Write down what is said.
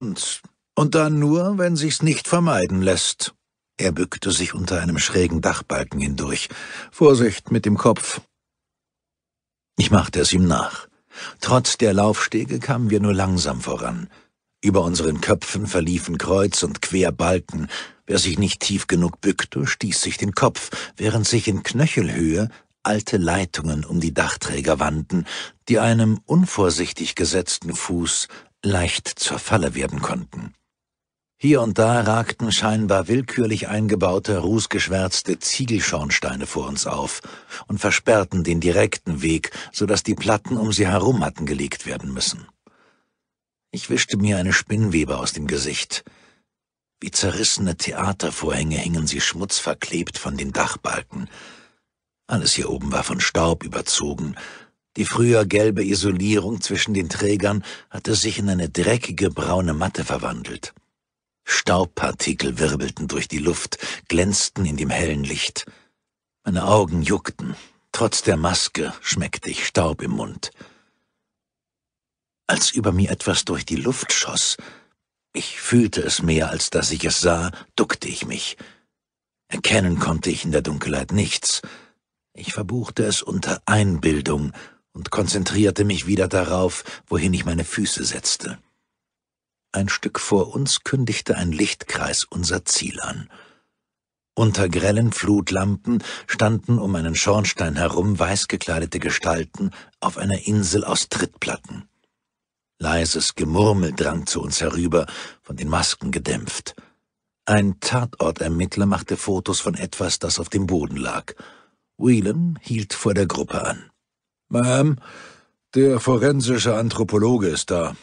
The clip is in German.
und dann nur, wenn sich's nicht vermeiden lässt. Er bückte sich unter einem schrägen Dachbalken hindurch. Vorsicht mit dem Kopf. Ich machte es ihm nach. Trotz der Laufstege kamen wir nur langsam voran. Über unseren Köpfen verliefen Kreuz und Querbalken. Wer sich nicht tief genug bückte, stieß sich den Kopf, während sich in Knöchelhöhe alte Leitungen um die Dachträger wanden, die einem unvorsichtig gesetzten Fuß leicht zur Falle werden konnten. Hier und da ragten scheinbar willkürlich eingebaute, rußgeschwärzte Ziegelschornsteine vor uns auf und versperrten den direkten Weg, so dass die Platten um sie herum hatten gelegt werden müssen. Ich wischte mir eine Spinnwebe aus dem Gesicht. Wie zerrissene Theatervorhänge hingen sie schmutzverklebt von den Dachbalken. Alles hier oben war von Staub überzogen, die früher gelbe Isolierung zwischen den Trägern hatte sich in eine dreckige braune Matte verwandelt. Staubpartikel wirbelten durch die Luft, glänzten in dem hellen Licht. Meine Augen juckten. Trotz der Maske schmeckte ich Staub im Mund. Als über mir etwas durch die Luft schoss, ich fühlte es mehr, als dass ich es sah, duckte ich mich. Erkennen konnte ich in der Dunkelheit nichts. Ich verbuchte es unter Einbildung und konzentrierte mich wieder darauf, wohin ich meine Füße setzte. Ein Stück vor uns kündigte ein Lichtkreis unser Ziel an. Unter grellen Flutlampen standen um einen Schornstein herum weißgekleidete Gestalten auf einer Insel aus Trittplatten. Leises Gemurmel drang zu uns herüber, von den Masken gedämpft. Ein Tatortermittler machte Fotos von etwas, das auf dem Boden lag. Whelan hielt vor der Gruppe an. Ma'am, der forensische Anthropologe ist da.